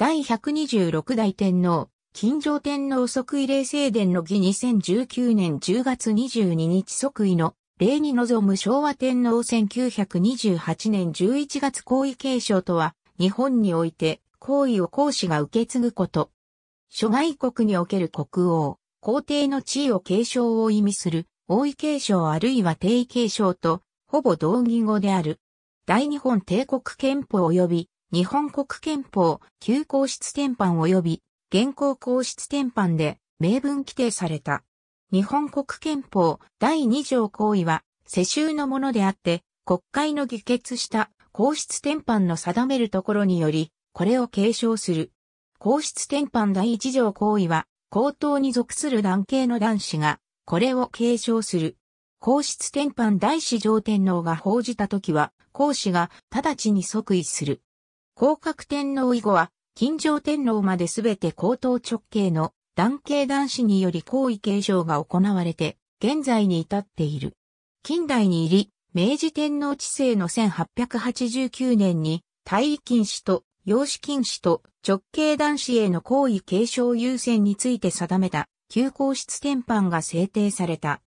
第126代天皇、金城天皇即位礼正殿の儀2019年10月22日即位の礼に臨む昭和天皇1928年11月皇位継承とは、日本において皇位を皇子が受け継ぐこと。諸外国における国王、皇帝の地位を継承を意味する、王位継承あるいは帝位継承と、ほぼ同義語である。大日本帝国憲法及び日本国憲法、旧皇室典範及び、現行皇室典範で、明文規定された。日本国憲法第二条行為は、世襲のものであって、国会の議決した皇室典範の定めるところにより、これを継承する。皇室典範第一条行為は、皇統に属する男系の男子が、これを継承する。皇室典範大師上天皇が報じたときは、皇子が直ちに即位する。広角天皇以後は、近城天皇まですべて高等直系の男系男子により皇位継承が行われて、現在に至っている。近代に入り、明治天皇治世の1889年に、大位禁止と、養子禁止と直系男子への皇位継承優先について定めた旧皇室天板が制定された。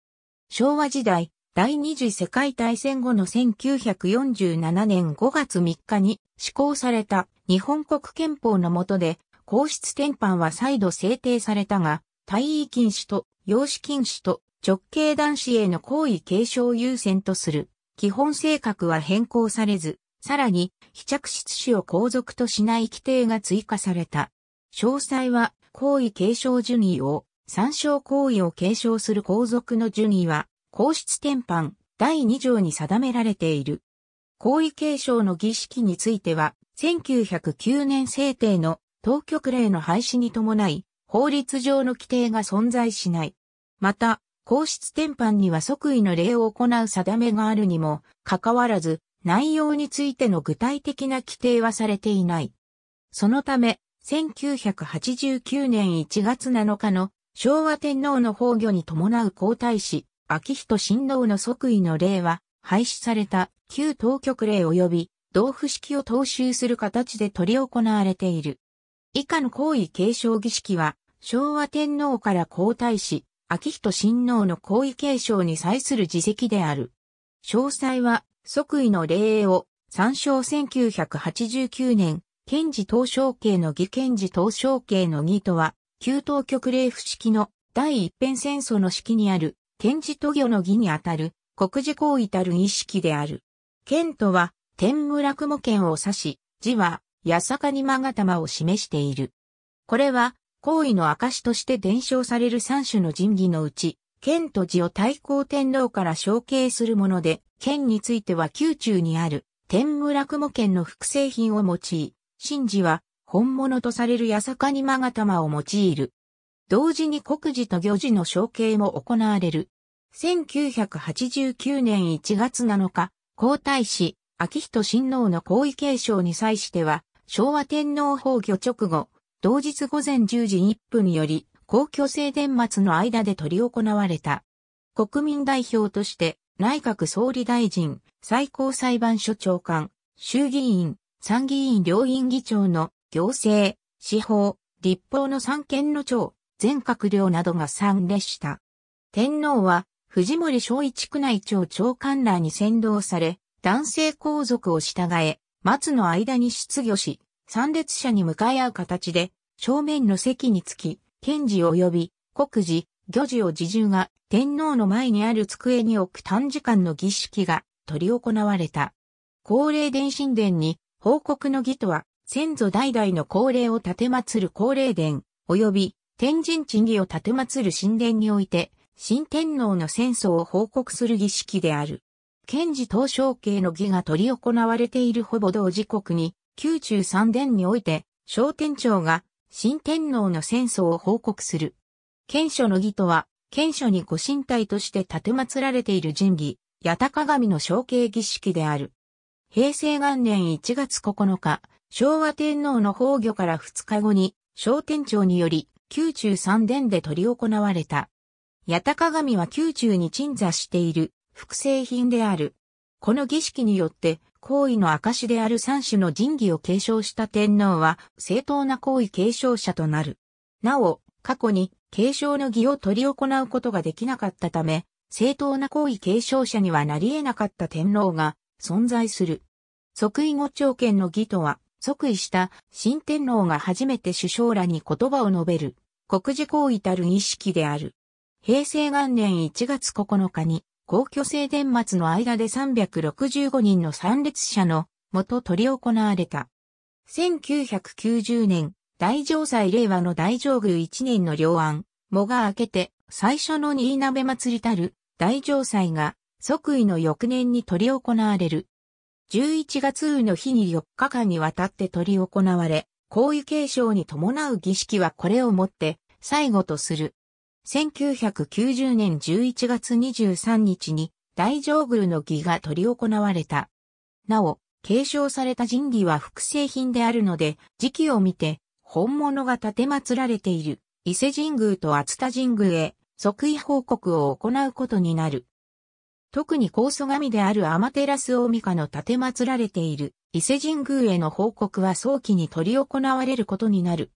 昭和時代、第二次世界大戦後の1947年5月3日に施行された日本国憲法の下で、皇室転範は再度制定されたが、退位禁止と養子禁止と直系男子への行為継承優先とする基本性格は変更されず、さらに非着室子を皇族としない規定が追加された。詳細は行為継承順位を参照行為を継承する皇族の順位は皇室転範第2条に定められている。皇位継承の儀式については、1909年制定の当局令の廃止に伴い、法律上の規定が存在しない。また、皇室典範には即位の礼を行う定めがあるにも、かかわらず、内容についての具体的な規定はされていない。そのため、1989年1月7日の昭和天皇の崩御に伴う皇太子、秋仁親王の即位の礼は、廃止された旧当局令及び同府式を踏襲する形で執り行われている。以下の皇位継承儀式は、昭和天皇から皇太子、秋仁親王の皇位継承に際する自席である。詳細は、即位の礼を、参照1989年、検事東証系の義検事東証系の義とは、旧当局令府式の第一辺戦争の式にある、検事都御の義にあたる、国事行為たる意識である。剣とは、天村落剣を指し、字は、八坂に勾玉を示している。これは、行為の証として伝承される三種の神器のうち、剣と字を太閤天皇から承継するもので、剣については宮中にある、天村落剣の複製品を用い、神事は、本物とされる八坂に勾玉を用いる。同時に国事と行事の承継も行われる。1989年1月7日、皇太子、秋仁親王の皇位継承に際しては、昭和天皇崩御直後、同日午前10時1分より、皇居制伝末の間で取り行われた。国民代表として、内閣総理大臣、最高裁判所長官、衆議院、参議院両院議長の行政、司法、立法の三権の長、全閣僚などが参列した。天皇は藤森昭一区内庁長官らに先導され、男性皇族を従え、松の間に出御し、参列者に向かい合う形で、正面の席につき、検事及び、国事、漁事を自重が、天皇の前にある机に置く短時間の儀式が、執り行われた。恒例伝神殿に、報告の儀とは、先祖代々の恒例を建て祀る恒例殿、及び、天神地儀を建て祀る神殿において、新天皇の戦争を報告する儀式である。賢治東照慶の儀が取り行われているほぼ同時刻に、宮中三殿において、小天長が新天皇の戦争を報告する。賢書の儀とは、賢書にご神体として建て祀られている神儀、八鷹神の承継儀式である。平成元年1月9日、昭和天皇の崩御から2日後に、小天長により、宮中三殿で取り行われた。八高鏡は宮中に鎮座している複製品である。この儀式によって、行為の証である三種の神器を継承した天皇は、正当な行為継承者となる。なお、過去に継承の儀を取り行うことができなかったため、正当な行為継承者にはなり得なかった天皇が存在する。即位後朝見の儀とは、即位した新天皇が初めて首相らに言葉を述べる、国事行為たる儀式である。平成元年1月9日に、皇居正殿末の間で365人の参列者のもと取り行われた。1990年、大城祭令和の大城宮1年の両案、もが明けて最初の新鍋祭りたる大城祭が即位の翌年に取り行われる。11月雨の日に4日間にわたって取り行われ、皇位継承に伴う儀式はこれをもって最後とする。1990年11月23日に大上宮の儀が取り行われた。なお、継承された神儀は複製品であるので、時期を見て、本物が建て祀られている伊勢神宮と熱田神宮へ即位報告を行うことになる。特に高祖神である天照大神の建て祀られている伊勢神宮への報告は早期に取り行われることになる。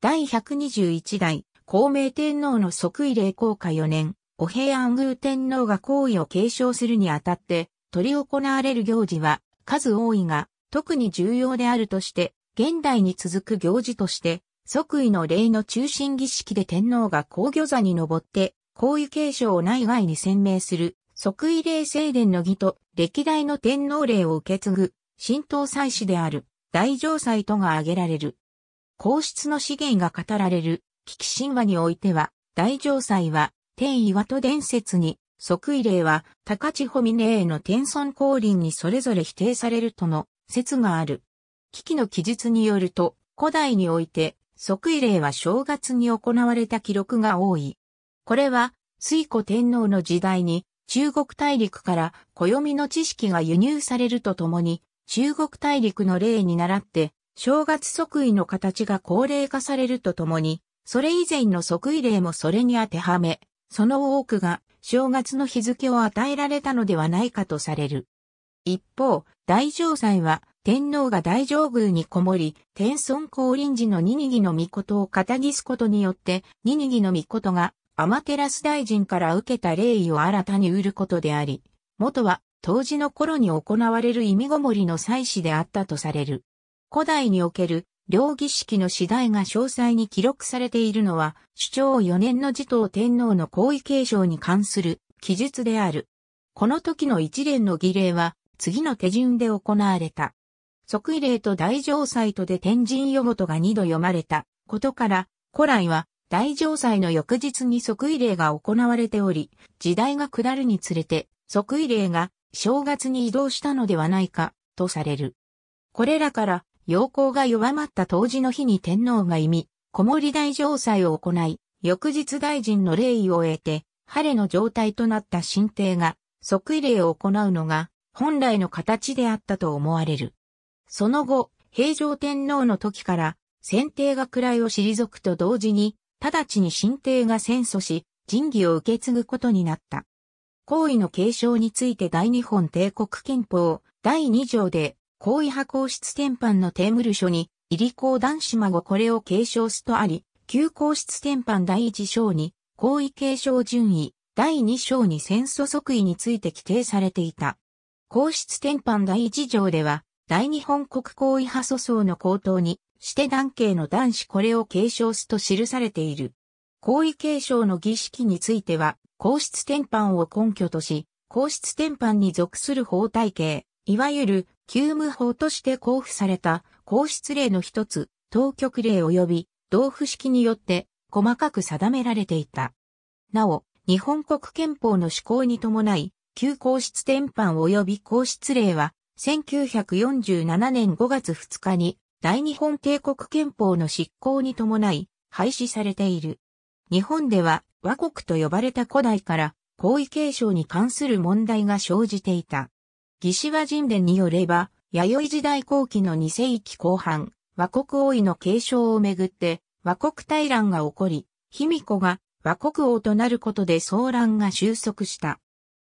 第121代孔明天皇の即位礼公下4年、お平安宮天皇が皇位を継承するにあたって、取り行われる行事は、数多いが、特に重要であるとして、現代に続く行事として、即位の礼の中心儀式で天皇が皇御座に登って、皇位継承を内外に宣明する、即位礼正殿の儀と、歴代の天皇礼を受け継ぐ、神道祭祀である、大城祭とが挙げられる。皇室の資源が語られる、危機神話においては、大城祭は、天岩戸伝説に、即位礼は、高千穂峰への天孫降臨にそれぞれ否定されるとの説がある。危機の記述によると、古代において、即位礼は正月に行われた記録が多い。これは、水古天皇の時代に、中国大陸から暦の知識が輸入されるとともに、中国大陸の例に倣って、正月即位の形が高齢化されるとともに、それ以前の即位例もそれに当てはめ、その多くが正月の日付を与えられたのではないかとされる。一方、大乗祭は天皇が大乗宮にこもり、天孫降臨時のニニギの御事を肩りすことによって、ニニギの御事が天照大臣から受けた礼儀を新たに売ることであり、元は当時の頃に行われる意味ごもりの祭祀であったとされる。古代における両儀式の次第が詳細に記録されているのは、主張4年の児童天皇の皇位継承に関する記述である。この時の一連の儀礼は、次の手順で行われた。即位礼と大城祭とで天神予ごとが二度読まれたことから、古来は大城祭の翌日に即位礼が行われており、時代が下るにつれて、即位礼が正月に移動したのではないか、とされる。これらから、陽光が弱まった当時の日に天皇が意味、小森大城祭を行い、翌日大臣の礼儀を得て、晴れの状態となった神帝が即位礼を行うのが本来の形であったと思われる。その後、平城天皇の時から先帝が位を退くと同時に、直ちに神帝が戦祖し、仁義を受け継ぐことになった。行為の継承について大日本帝国憲法第2条で行位派皇室天般のテームル書に、入り公男子孫これを継承すとあり、旧皇室天般第一章に、皇位継承順位、第二章に戦争即位について規定されていた。皇室天般第一条では、大日本国皇位派祖層の高等に、して男系の男子これを継承すと記されている。皇位継承の儀式については、皇室天般を根拠とし、皇室天般に属する法体系、いわゆる急務法として交付された皇室令の一つ、当局令及び同付式によって細かく定められていた。なお、日本国憲法の施行に伴い、旧皇室転範及び皇室令は、1947年5月2日に大日本帝国憲法の執行に伴い廃止されている。日本では和国と呼ばれた古代から皇位継承に関する問題が生じていた。義志和人伝によれば、弥生時代後期の2世紀後半、和国王位の継承をめぐって、和国大乱が起こり、卑弥呼が和国王となることで騒乱が収束した。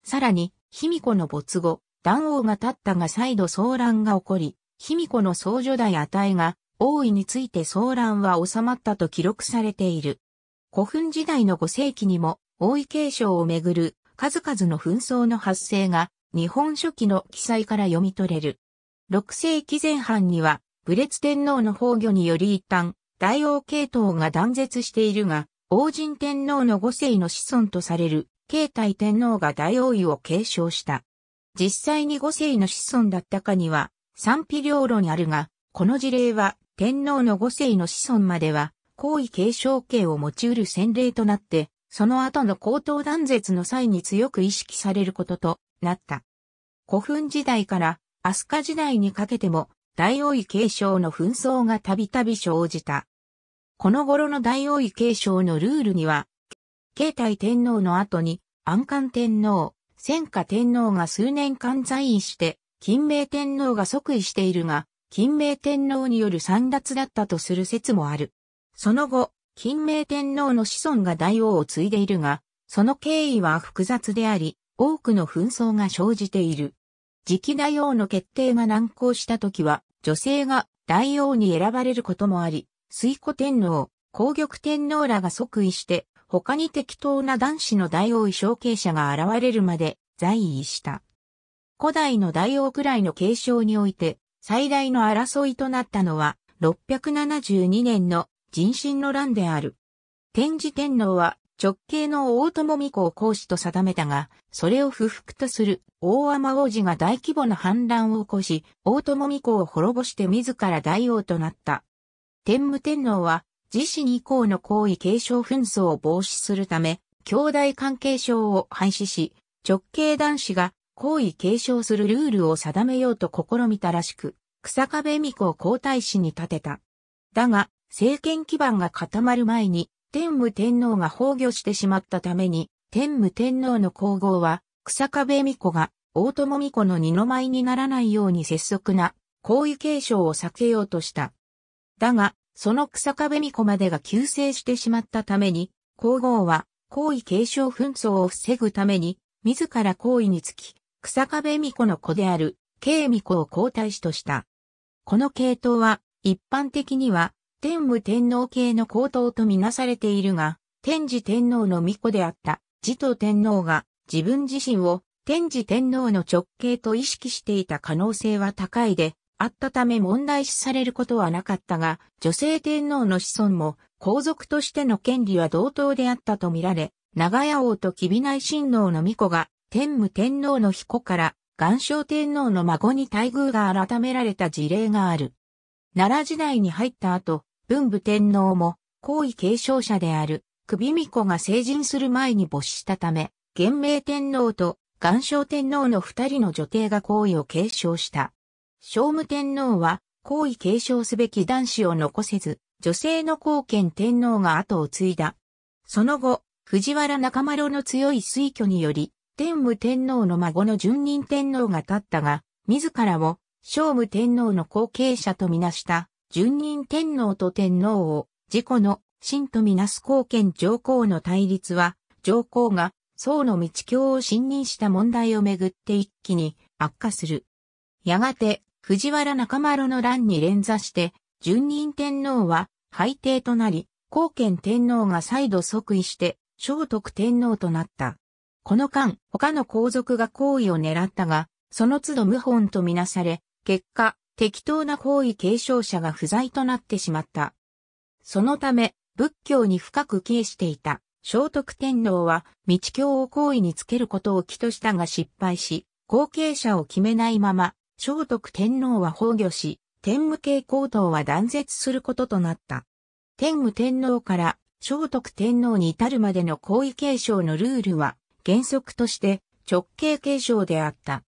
さらに、卑弥呼の没後、断王が立ったが再度騒乱が起こり、卑弥呼の僧女代与えが、王位について騒乱は収まったと記録されている。古墳時代の5世紀にも、王位継承をめぐる数々の紛争の発生が日本書紀の記載から読み取れる。6世紀前半には、武烈天皇の崩御により一旦、大王系統が断絶しているが、王神天皇の五世の子孫とされる、慶太天皇が大王位を継承した。実際に五世の子孫だったかには、賛否両論あるが、この事例は、天皇の五世の子孫までは、皇位継承権を持ち得る先例となって、その後の高等断絶の際に強く意識されることとなった。古墳時代から飛鳥時代にかけても大王位継承の紛争がたびたび生じた。この頃の大王位継承のルールには、慶太天皇の後に安官天皇、戦火天皇が数年間在位して、金明天皇が即位しているが、金明天皇による散脱だったとする説もある。その後、金明天皇の子孫が大王を継いでいるが、その経緯は複雑であり、多くの紛争が生じている。次期大王の決定が難航した時は、女性が大王に選ばれることもあり、水古天皇、皇玉天皇らが即位して、他に適当な男子の大王位承継者が現れるまで在位した。古代の大王くらいの継承において、最大の争いとなったのは、672年の人心の乱である。天智天皇は直系の大友美子を公子と定めたが、それを不服とする大天王子が大規模な反乱を起こし、大友美子を滅ぼして自ら大王となった。天武天皇は、自身以降の皇位継承紛争を防止するため、兄弟関係省を廃止し、直系男子が皇位継承するルールを定めようと試みたらしく、草壁美子を皇太子に立てた。だが、政権基盤が固まる前に、天武天皇が崩御してしまったために、天武天皇の皇后は、草壁巫女が、大友巫女の二の舞にならないように拙速な、皇位継承を避けようとした。だが、その草壁巫女までが急成してしまったために、皇后は、皇位継承紛争を防ぐために、自ら皇位につき、草壁巫女の子である、慶巫女を皇太子とした。この系統は、一般的には、天武天皇系の皇統とみなされているが、天智天皇の巫女であった、持統天皇が自分自身を天智天皇の直系と意識していた可能性は高いで、あったため問題視されることはなかったが、女性天皇の子孫も皇族としての権利は同等であったとみられ、長屋王と吉備内親王の巫女が天武天皇の彦から岩正天皇の孫に待遇が改められた事例がある。奈良時代に入った後、文武天皇も、皇位継承者である、首巫子が成人する前に没したため、元明天皇と元正天皇の二人の女帝が皇位を継承した。聖武天皇は、皇位継承すべき男子を残せず、女性の皇権天皇が後を継いだ。その後、藤原中丸の強い推挙により、天武天皇の孫の順任天皇が立ったが、自らを聖武天皇の後継者とみなした順任天皇と天皇を、自己の真とみなす貢献上皇の対立は、上皇が宋の道教を信任した問題をめぐって一気に悪化する。やがて、藤原中丸の乱に連座して、順任天皇は廃帝となり、貢献天皇が再度即位して、聖徳天皇となった。この間、他の皇族が皇位を狙ったが、その都度謀反とみなされ、結果、適当な皇位継承者が不在となってしまった。そのため、仏教に深く帰していた、聖徳天皇は、道教を行為につけることを起としたが失敗し、後継者を決めないまま、聖徳天皇は崩御し、天武系皇統は断絶することとなった。天武天皇から聖徳天皇に至るまでの皇位継承のルールは、原則として直系継承であった。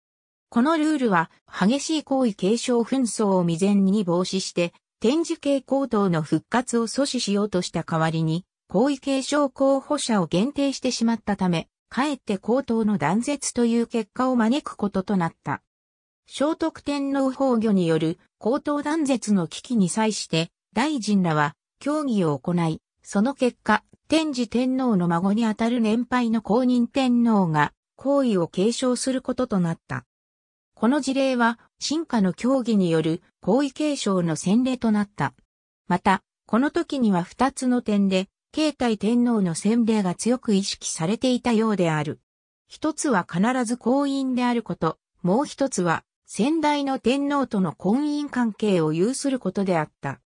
このルールは、激しい行為継承紛争を未然に防止して、展示系高等の復活を阻止しようとした代わりに、行為継承候補者を限定してしまったため、かえって高等の断絶という結果を招くこととなった。聖徳天皇崩御による高等断絶の危機に際して、大臣らは協議を行い、その結果、天智天皇の孫にあたる年配の公認天皇が、行為を継承することとなった。この事例は、進化の協議による皇位継承の先例となった。また、この時には二つの点で、慶太天皇の洗礼が強く意識されていたようである。一つは必ず婚姻であること、もう一つは、先代の天皇との婚姻関係を有することであった。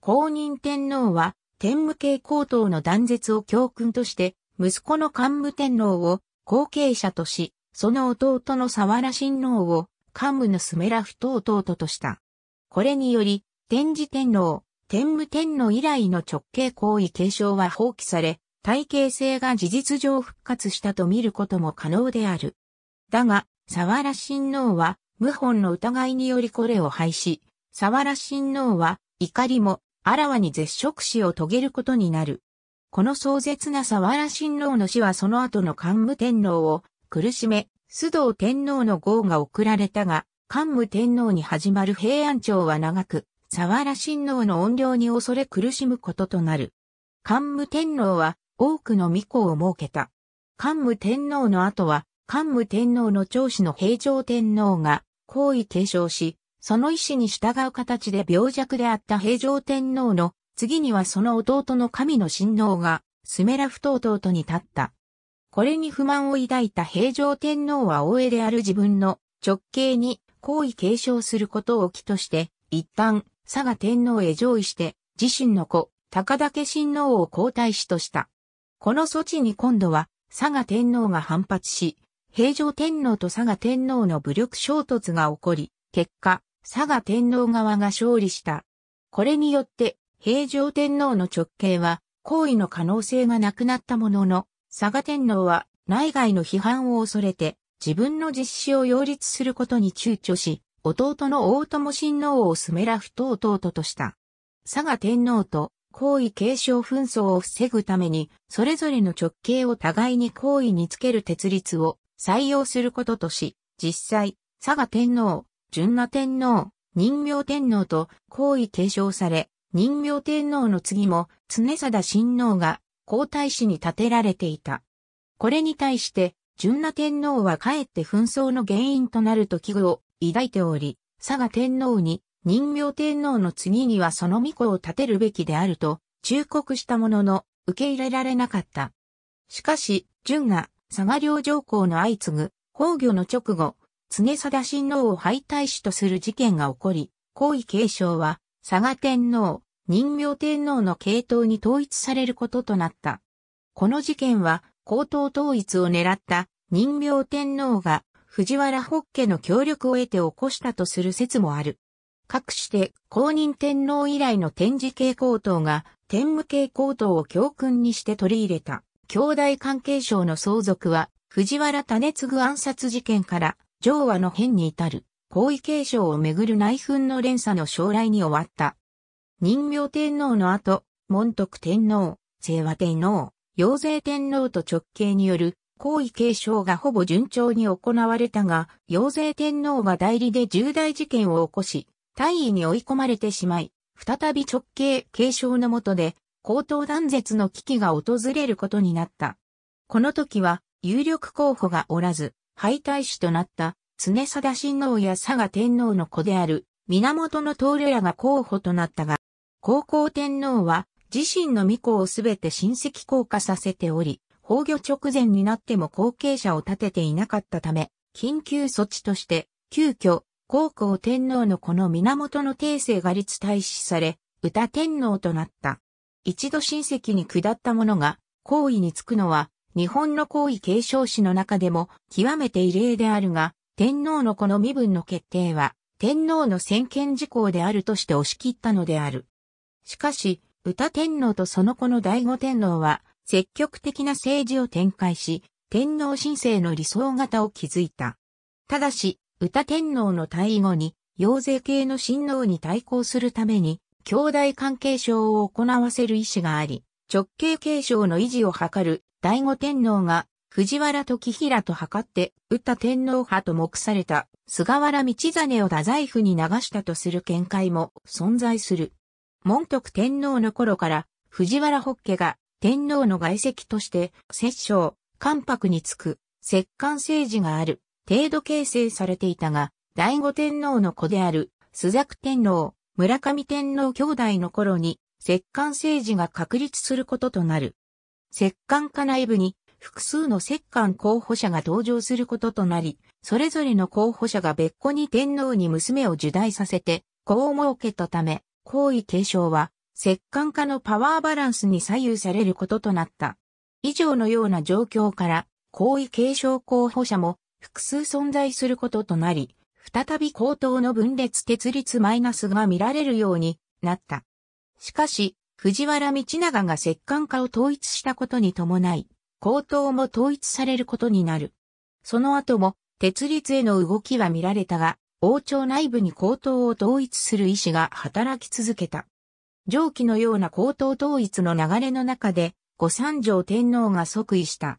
公認天皇は、天武系皇統の断絶を教訓として、息子の桓武天皇を後継者とし、その弟の沢良親王を桓武のスメラフ等をととした。これにより、天智天皇、天武天皇以来の直系行為継承は放棄され、体系性が事実上復活したと見ることも可能である。だが、沢良親王は、謀反の疑いによりこれを廃止、沢良親王は、怒りも、あらわに絶食死を遂げることになる。この壮絶な沢良親王の死はその後の桓武天皇を苦しめ、須藤天皇の号が贈られたが、桓武天皇に始まる平安朝は長く、沢良親王の怨霊に恐れ苦しむこととなる。桓武天皇は多くの御子を設けた。桓武天皇の後は、桓武天皇の長子の平城天皇が、皇位継承し、その意思に従う形で病弱であった平城天皇の、次にはその弟の神の親王が、スメラフ等々とに立った。これに不満を抱いた平城天皇は大江である自分の直系に皇位継承することを起として、一旦佐賀天皇へ上位して、自身の子、高岳親王を皇太子とした。この措置に今度は佐賀天皇が反発し、平城天皇と佐賀天皇の武力衝突が起こり、結果、佐賀天皇側が勝利した。これによって、平城天皇の直系は、皇位の可能性がなくなったものの、佐賀天皇は内外の批判を恐れて自分の実施を擁立することに躊躇し、弟の大友親王をスメラフと弟とした。佐賀天皇と皇位継承紛争を防ぐために、それぞれの直系を互いに皇位につける鉄律を採用することとし、実際、佐賀天皇、純奈天皇、人明天皇と皇位継承され、人明天皇の次も常貞親王が皇太子に建てられていた。これに対して、純奈天皇はかえって紛争の原因となると危惧を抱いており、佐賀天皇に人形天皇の次にはその御子を立てるべきであると忠告したものの受け入れられなかった。しかし、純が佐賀領上皇の相次ぐ崩御の直後、常貞親王を敗退しとする事件が起こり、皇位継承は佐賀天皇、人明天皇の系統に統一されることとなった。この事件は、皇統統一を狙った人明天皇が藤原北家の協力を得て起こしたとする説もある。かくして公認天皇以来の天智系皇統が天武系皇統を教訓にして取り入れた兄弟関係省の相続は藤原種次暗殺事件から上和の変に至る皇位継承をめぐる内紛の連鎖の将来に終わった。人明天皇の後、門徳天皇、清和天皇、陽勢天皇と直系による皇位継承がほぼ順調に行われたが、陽勢天皇が代理で重大事件を起こし、大位に追い込まれてしまい、再び直系継承の下で、高等断絶の危機が訪れることになった。この時は、有力候補がおらず、敗退士となった、常貞親王や佐賀天皇の子である、源棟梁らが候補となったが、高皇天皇は自身の御子をすべて親戚降下させており、崩御直前になっても後継者を立てていなかったため、緊急措置として、急遽、高皇天皇のこの源の帝政が立大使され、歌天皇となった。一度親戚に下った者が、皇位につくのは、日本の皇位継承史の中でも極めて異例であるが、天皇のこの身分の決定は、天皇の専権事項であるとして押し切ったのである。しかし、歌天皇とその子の醍醐天皇は、積極的な政治を展開し、天皇神聖の理想型を築いた。ただし、歌天皇の退位後に、陽税系の親王に対抗するために、兄弟関係省を行わせる意思があり、直系継承の維持を図る醍醐天皇が、藤原時平と図って、歌天皇派と目された、菅原道真を太宰府に流したとする見解も存在する。文徳天皇の頃から、藤原北家が天皇の外籍として、摂政、関白につく、摂関政治がある、程度形成されていたが、醍醐天皇の子である、朱雀天皇、村上天皇兄弟の頃に、摂関政治が確立することとなる。摂関家内部に、複数の摂関候補者が登場することとなり、それぞれの候補者が別個に天皇に娘を受胎させて、子を設けたため、皇位継承は、摂関化のパワーバランスに左右されることとなった。以上のような状況から、皇位継承候補者も複数存在することとなり、再び高等の分裂鉄律マイナスが見られるようになった。しかし、藤原道長が摂関化を統一したことに伴い、高等も統一されることになる。その後も、鉄律への動きは見られたが、王朝内部に皇統を統一する意志が働き続けた。上記のような皇統統一の流れの中で、五三条天皇が即位した。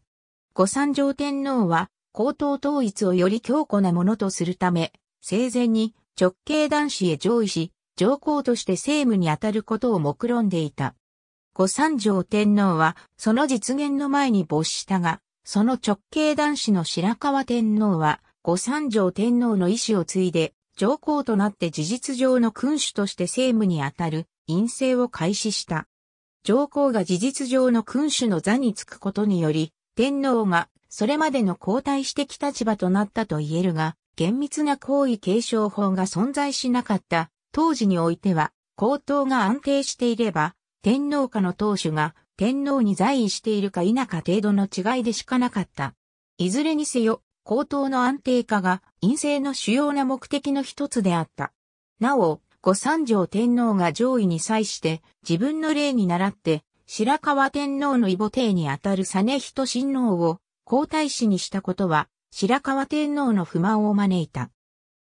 五三条天皇は、皇統統一をより強固なものとするため、生前に直系男子へ上位し、上皇として政務に当たることを目論んでいた。五三条天皇は、その実現の前に没したが、その直系男子の白河天皇は、御三条天皇の意志を継いで、上皇となって事実上の君主として政務にあたる院政を開始した。上皇が事実上の君主の座につくことにより、天皇がそれまでの皇してき立場となったと言えるが、厳密な皇位継承法が存在しなかった当時においては、皇統が安定していれば、天皇下の当主が天皇に在位しているか否か程度の違いでしかなかった。いずれにせよ、高騰の安定化が陰性の主要な目的の一つであった。なお、後三条天皇が上位に際して自分の例に倣って白河天皇の異母帝にあたる実人親王を皇太子にしたことは白河天皇の不満を招いた。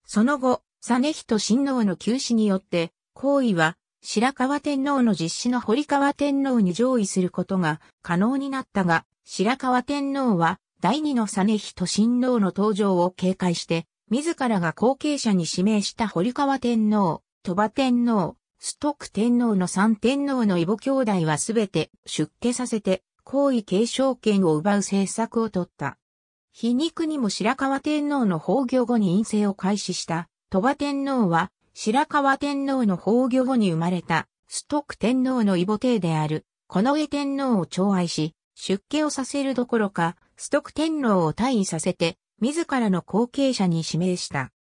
その後、実人親王の休止によって皇位は白河天皇の実施の堀川天皇に上位することが可能になったが、白河天皇は第二の実人親王の登場を警戒して、自らが後継者に指名した堀川天皇、鳥羽天皇、ストック天皇の三天皇の異母兄弟はすべて出家させて、皇位継承権を奪う政策を取った。皮肉にも白川天皇の崩御後に陰性を開始した鳥羽天皇は白川天皇の崩御後に生まれたストック天皇の異母帝であるこの上天皇を寵愛し出家をさせるどころか崇徳天皇を退位させて、自らの後継者に指名した。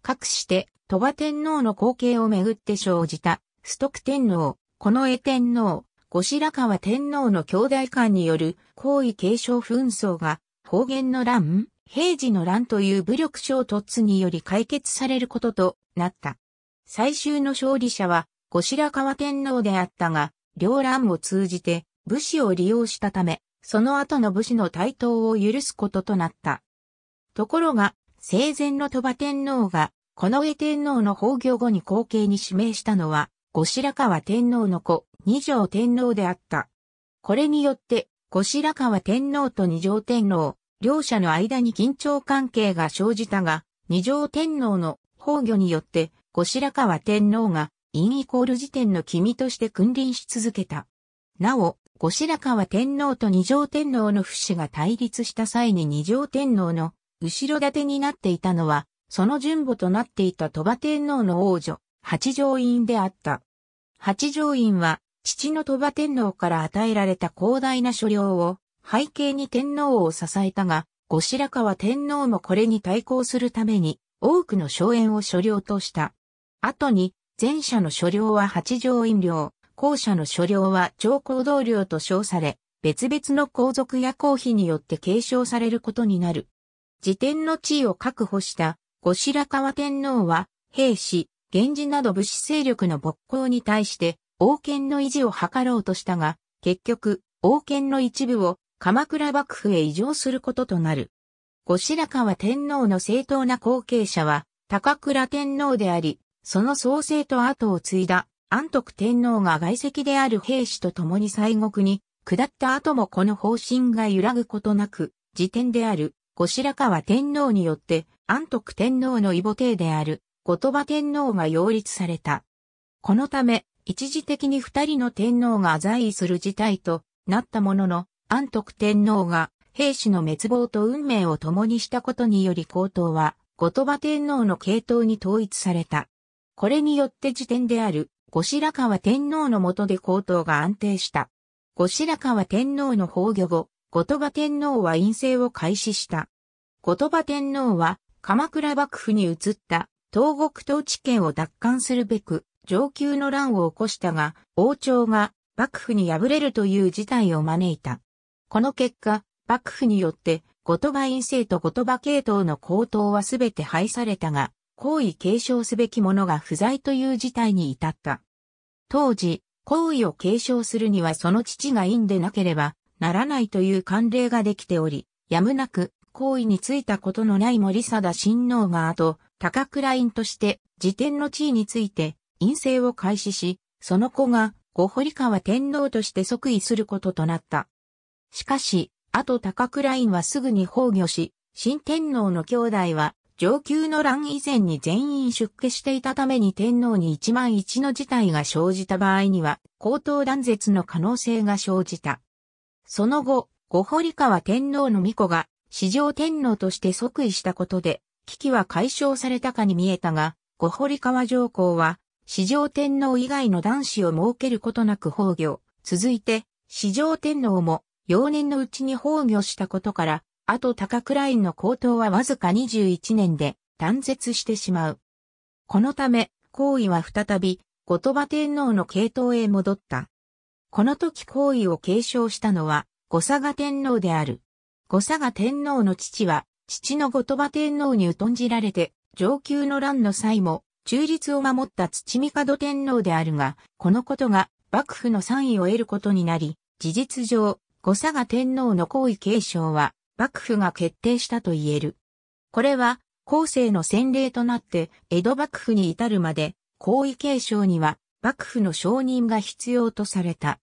かくして、鳥羽天皇の後継をめぐって生じた、崇徳天皇、近衛天皇、後白河天皇の兄弟間による皇位継承紛争が、方言の乱、平時の乱という武力衝突により解決されることとなった。最終の勝利者は、後白河天皇であったが、両乱を通じて武士を利用したため、その後の武士の台頭を許すこととなった。ところが、生前の鳥羽天皇が、この上天皇の崩御後に後継に指名したのは、後白河天皇の子、二条天皇であった。これによって、後白河天皇と二条天皇、両者の間に緊張関係が生じたが、二条天皇の崩御によって、後白河天皇が、インイコール時点の君として君臨し続けた。なお、後白河天皇と二条天皇の不死が対立した際に二条天皇の後ろ盾になっていたのは、その順母となっていた鳥羽天皇の王女、八条院であった。八条院は、父の鳥羽天皇から与えられた広大な所領を、背景に天皇を支えたが、後白河天皇もこれに対抗するために、多くの荘園を所領とした。後に、前者の所領は八条院領、後者の所領は長公同領と称され、別々の皇族や皇妃によって継承されることになる。自典の地位を確保した後白河天皇は、兵士、源氏など武士勢力の勃興に対して、王権の維持を図ろうとしたが、結局、王権の一部を鎌倉幕府へ移譲することとなる。後白河天皇の正当な後継者は、高倉天皇であり、その創生と後を継いだ安徳天皇が外籍である兵士と共に西国に下った後もこの方針が揺らぐことなく、時点である後白河天皇によって安徳天皇の異母帝である後鳥羽天皇が擁立された。このため、一時的に二人の天皇が在位する事態となったものの、安徳天皇が兵士の滅亡と運命を共にしたことにより皇統は、後鳥羽天皇の系統に統一された。これによって時点である、後白河天皇の下で高等が安定した。後白河天皇の崩御後、後鳥羽天皇は陰性を開始した。後鳥羽天皇は鎌倉幕府に移った東国統治権を奪還するべく上級の乱を起こしたが、王朝が幕府に敗れるという事態を招いた。この結果、幕府によって後鳥羽院性と後鳥羽系統の高等はすべて廃されたが、皇位継承すべき者が不在という事態に至った。当時、皇位を継承するにはその父が院でなければならないという慣例ができており、やむなく皇位についたことのない森貞親王が後、高倉院として自天の地位について院政を開始し、その子が後堀川天皇として即位することとなった。しかし、後高倉院はすぐに崩御し、新天皇の兄弟は上級の乱以前に全員出家していたために天皇に一万一の事態が生じた場合には、高等断絶の可能性が生じた。その後、御堀川天皇の巫女が、史上天皇として即位したことで、危機は解消されたかに見えたが、御堀川上皇は、史上天皇以外の男子を設けることなく崩御。続いて、史上天皇も、幼年のうちに崩御したことから、あと高クラインの高騰はわずか21年で断絶してしまう。このため、皇位は再び、後鳥羽天皇の系統へ戻った。この時皇位を継承したのは、後佐賀天皇である。後佐賀天皇の父は、父の後鳥羽天皇に疎んじられて、上級の乱の際も、中立を守った土門天皇であるが、このことが、幕府の賛意を得ることになり、事実上、後佐賀天皇の皇位継承は、幕府が決定したと言える。これは、後世の先例となって、江戸幕府に至るまで、皇位継承には、幕府の承認が必要とされた。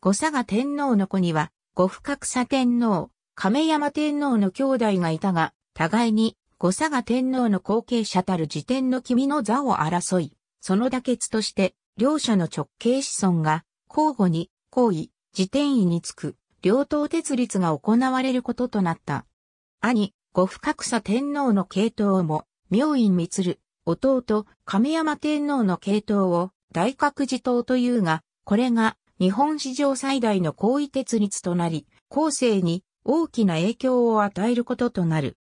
五佐賀天皇の子には、五深草天皇、亀山天皇の兄弟がいたが、互いに、五佐賀天皇の後継者たる自転の君の座を争い、その妥結として、両者の直系子孫が、交互に、皇位、自転位につく。両党鉄立が行われることとなった。兄、五不草天皇の系統も、明院光、弟、亀山天皇の系統を、大覚寺党というが、これが、日本史上最大の皇位鉄立となり、後世に大きな影響を与えることとなる。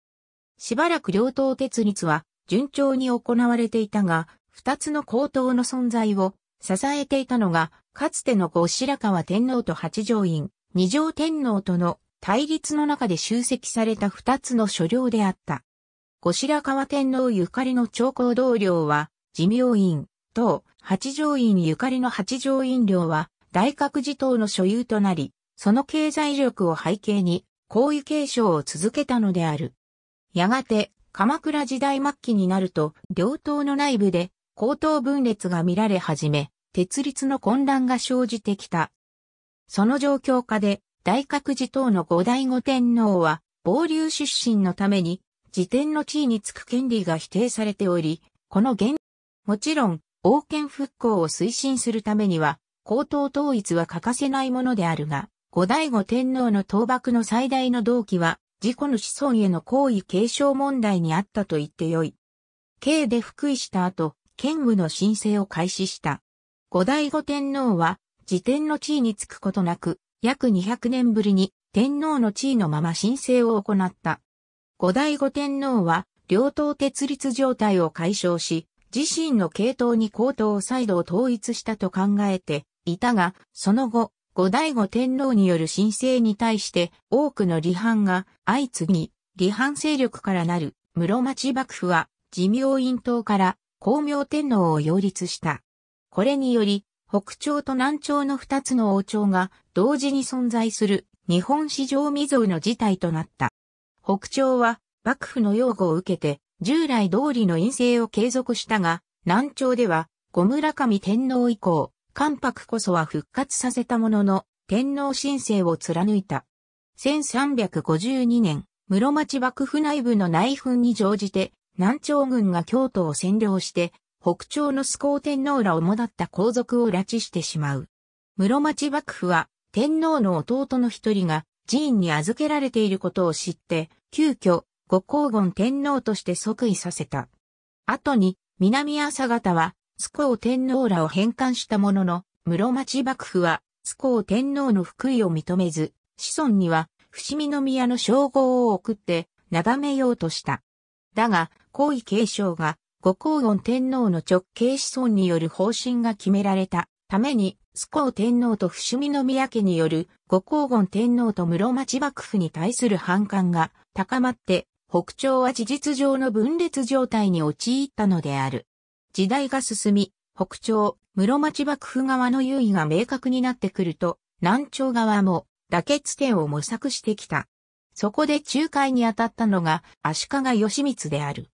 しばらく両党鉄立は、順調に行われていたが、二つの高等の存在を支えていたのが、かつての後白河天皇と八条院、二条天皇との対立の中で集積された二つの所領であった。後白河天皇ゆかりの長江同僚は、寺明院、等、八条院ゆかりの八条院領は、大覚寺等の所有となり、その経済力を背景に、皇位継承を続けたのである。やがて、鎌倉時代末期になると、両党の内部で、高等分裂が見られ始め、鉄律の混乱が生じてきた。その状況下で、大覚寺等の五代五天皇は、傍流出身のために、自天の地位につく権利が否定されており、この現、もちろん、王権復興を推進するためには、皇統統一は欠かせないものであるが、五代五天皇の倒幕の最大の動機は、自己の子孫への行為継承問題にあったと言ってよい。刑で復位した後、剣務の申請を開始した。五代五天皇は、自転の地位につくことなく、約200年ぶりに天皇の地位のまま申請を行った。後醍醐天皇は、両党鉄立状態を解消し、自身の系統に高等を再度統一したと考えていたが、その後、後醍醐天皇による申請に対して多くの離反が相次ぎ、離反勢力からなる室町幕府は、自明院党から光明天皇を擁立した。これにより、北朝と南朝の二つの王朝が同時に存在する日本史上未曾有の事態となった。北朝は幕府の擁護を受けて従来通りの陰性を継続したが、南朝では小村上天皇以降、関白こそは復活させたものの、天皇申請を貫いた。1352年、室町幕府内部の内紛に乗じて、南朝軍が京都を占領して、北朝のスコ天皇らをもだった皇族を拉致してしまう。室町幕府は天皇の弟の一人が寺院に預けられていることを知って、急遽、後光言天皇として即位させた。後に、南朝方は、スコ天皇らを返還したものの、室町幕府は、スコ天皇の福位を認めず、子孫には、伏見宮の称号を送って、なだめようとした。だが、皇位継承が五光音天皇の直系子孫による方針が決められたために、スコ天皇と伏見宮家による五光音天皇と室町幕府に対する反感が高まって、北朝は事実上の分裂状態に陥ったのである。時代が進み、北朝、室町幕府側の優位が明確になってくると、南朝側も妥結点を模索してきた。そこで仲介に当たったのが足利義満である。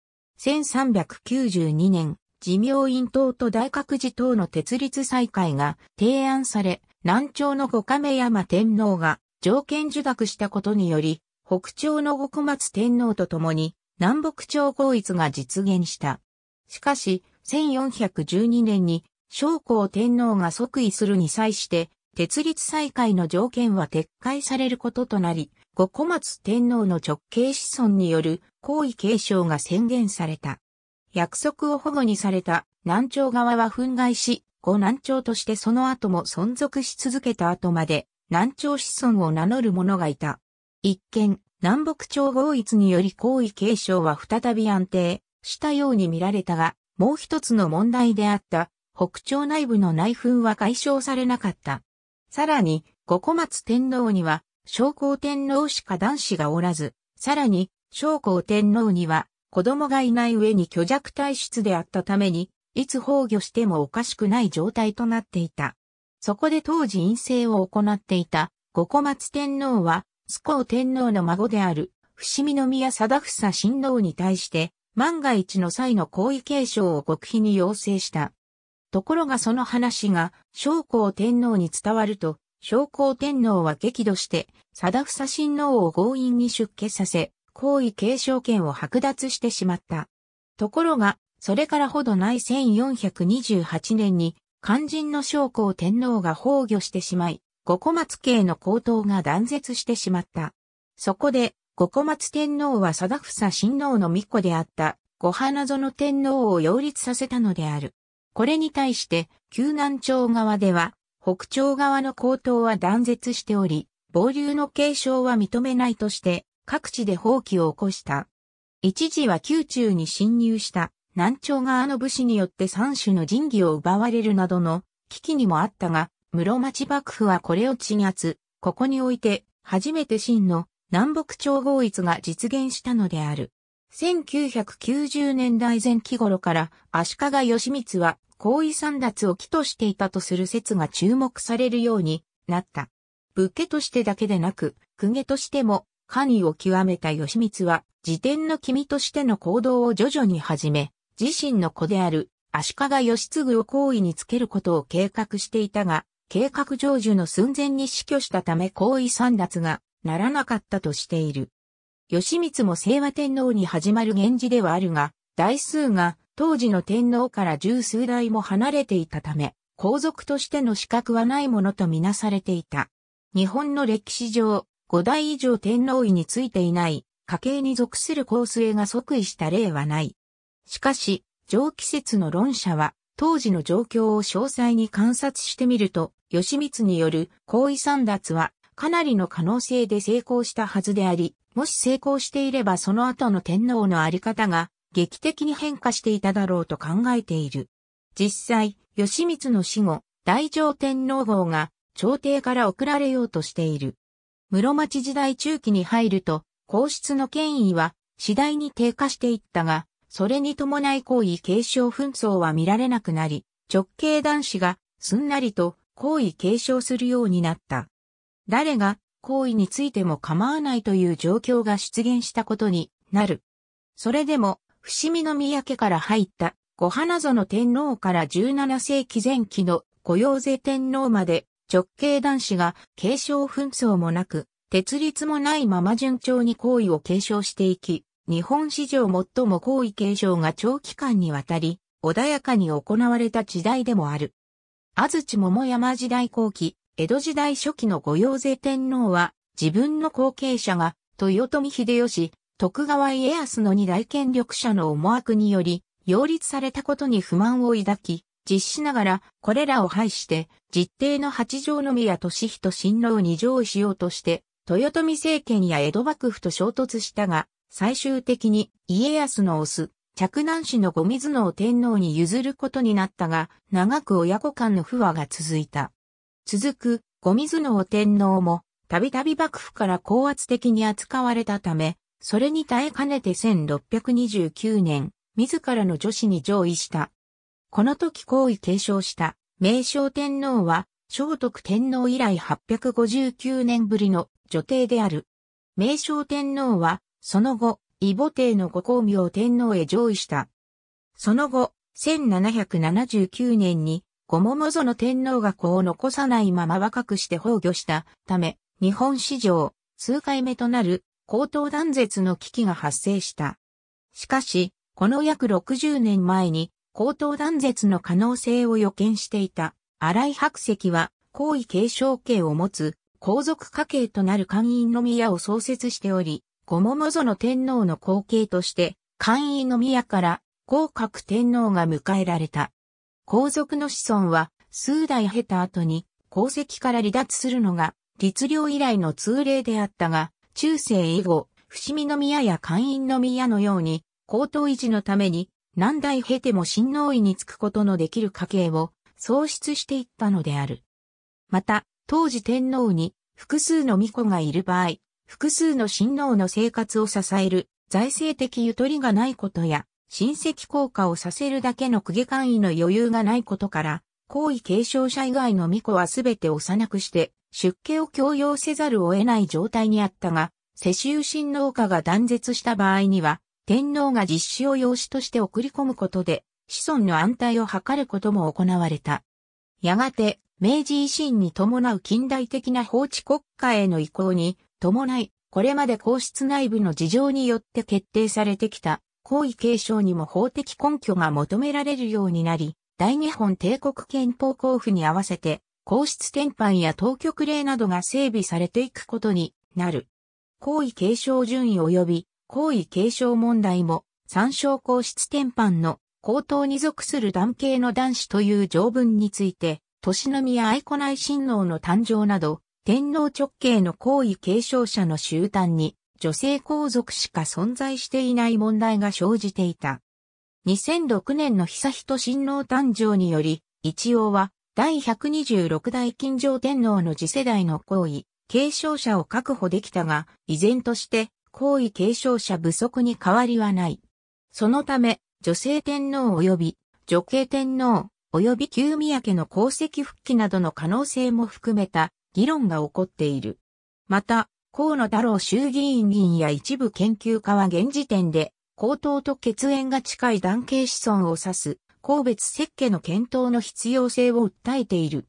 1392年、自明院党と大覚寺党の鉄立再開が提案され、南朝の五亀山天皇が条件受諾したことにより、北朝の極松天皇と共に南北朝合一が実現した。しかし、1412年に将校天皇が即位するに際して、鉄立再開の条件は撤回されることとなり、後小松天皇の直系子孫による皇位継承が宣言された。約束を保護にされた南朝側は憤慨し、後南朝としてその後も存続し続けた後まで南朝子孫を名乗る者がいた。一見、南北朝合一により皇位継承は再び安定したように見られたが、もう一つの問題であった北朝内部の内紛は解消されなかった。さらに、後小松天皇には昇光天皇しか男子がおらず、さらに、昇光天皇には、子供がいない上に虚弱体質であったために、いつ崩御してもおかしくない状態となっていた。そこで当時陰性を行っていた、五小松天皇は、須光天皇の孫である、伏見宮貞房親王に対して、万が一の際の皇位継承を極秘に要請した。ところがその話が、将校天皇に伝わると、昭光天皇は激怒して、貞房親王を強引に出家させ、皇位継承権を剥奪してしまった。ところが、それからほどない1428年に、肝心の将校天皇が崩御してしまい、五小松家への高騰が断絶してしまった。そこで、五小松天皇は貞房親王の巫女であった、五花園天皇を擁立させたのである。これに対して、旧南朝側では、北朝側の高騰は断絶しており、暴流の継承は認めないとして、各地で放棄を起こした。一時は宮中に侵入した南朝側の武士によって三種の神器を奪われるなどの危機にもあったが、室町幕府はこれを鎮圧、ここにおいて初めて真の南北朝合一が実現したのである。1990年代前期頃から足利義満は行為三奪を起としていたとする説が注目されるようになった。武家としてだけでなく、公家としても関位を極めた義満は、自典の君としての行動を徐々に始め、自身の子である足利義継を行為につけることを計画していたが、計画成就の寸前に死去したため行為三奪がならなかったとしている。義満も清和天皇に始まる源氏ではあるが、代数が当時の天皇から十数代も離れていたため、皇族としての資格はないものとみなされていた。日本の歴史上、五代以上天皇位についていない、家系に属する皇末が即位した例はない。しかし、上季説の論者は、当時の状況を詳細に観察してみると、義満による皇位三奪はかなりの可能性で成功したはずであり、もし成功していればその後の天皇のあり方が劇的に変化していただろうと考えている。実際、義満の死後、大乗天皇号が朝廷から送られようとしている。室町時代中期に入ると、皇室の権威は次第に低下していったが、それに伴い皇位継承紛争は見られなくなり、直系男子がすんなりと皇位継承するようになった。誰が行為についても構わないという状況が出現したことになる。それでも、伏見宮家から入った五花園天皇から17世紀前期の御用税天皇まで直系男子が継承紛争もなく、鉄律もないまま順調に行為を継承していき、日本史上最も行為継承が長期間にわたり、穏やかに行われた時代でもある。安土桃山時代後期、江戸時代初期の御用税天皇は、自分の後継者が、豊臣秀吉、徳川家康の二大権力者の思惑により、擁立されたことに不満を抱き、実しながら、これらを排して、実定の八条宮俊人親王に譲しようとして、豊臣政権や江戸幕府と衝突したが、最終的に家康のオス、嫡男市の御水野を天皇に譲ることになったが、長く親子間の不和が続いた。続く後水能天皇も、たびたび幕府から高圧的に扱われたため、それに耐えかねて1629年、自らの女子に上位した。この時皇位継承した明正天皇は、聖徳天皇以来859年ぶりの女帝である。明正天皇は、その後、異母帝の御公明天皇へ上位した。その後、1779年にごももぞの天皇が子を残さないまま若くして崩御したため、日本史上数回目となる高等断絶の危機が発生した。しかし、この約60年前に高等断絶の可能性を予見していた荒井白石は皇位継承権を持つ皇族家系となる官員の宮を創設しており、ごももぞの天皇の後継として、官員の宮から、皇格天皇が迎えられた。皇族の子孫は数代経た後に皇籍から離脱するのが律令以来の通例であったが、中世以後、伏見宮や官の宮のように、高等維持のために何代経ても親王位につくことのできる家系を創出していったのである。また、当時天皇に複数の御子がいる場合、複数の親王の生活を支える財政的ゆとりがないことや、親戚効果をさせるだけの区下官位の余裕がないことから、皇位継承者以外の巫女はすべて幼くして、出家を強要せざるを得ない状態にあったが、世襲親王家が断絶した場合には、天皇が実施を養子として送り込むことで、子孫の安泰を図ることも行われた。やがて、明治維新に伴う近代的な法治国家への移行に伴い、これまで皇室内部の事情によって決定されてきた皇位継承にも法的根拠が求められるようになり、大日本帝国憲法交付に合わせて、皇室転範や当局令などが整備されていくことになる。皇位継承順位及び皇位継承問題も参照皇室転範の高等に属する男系の男子という条文について、年宮愛子内親王の誕生など、天皇直系の皇位継承者の集団に女性皇族しか存在していない問題が生じていた。2006年の久人親王誕生により、一応は第126代金城天皇の次世代の皇位、継承者を確保できたが、依然として皇位継承者不足に変わりはない。そのため、女性天皇及び女系天皇及び旧宮家の功績復帰などの可能性も含めた議論が起こっている。また、河野太郎衆議院議員や一部研究家は現時点で、高等と血縁が近い男系子孫を指す、公別設計の検討の必要性を訴えている。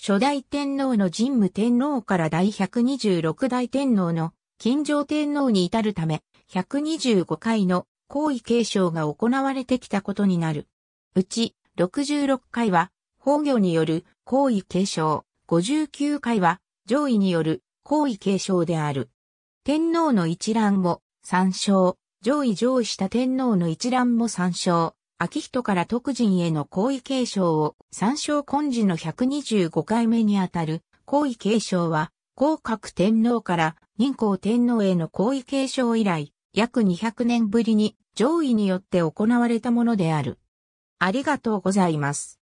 初代天皇の神武天皇から第126代天皇の金城天皇に至るため、125回の皇位継承が行われてきたことになる。うち、66回は、法御による皇位継承、59回は、上位による皇位継承である。天皇の一覧も参照、上位上位した天皇の一覧も参照、秋人から徳人への皇位継承を参照根治の125回目にあたる皇位継承は、皇格天皇から任皇天皇への皇位継承以来、約200年ぶりに上位によって行われたものである。ありがとうございます。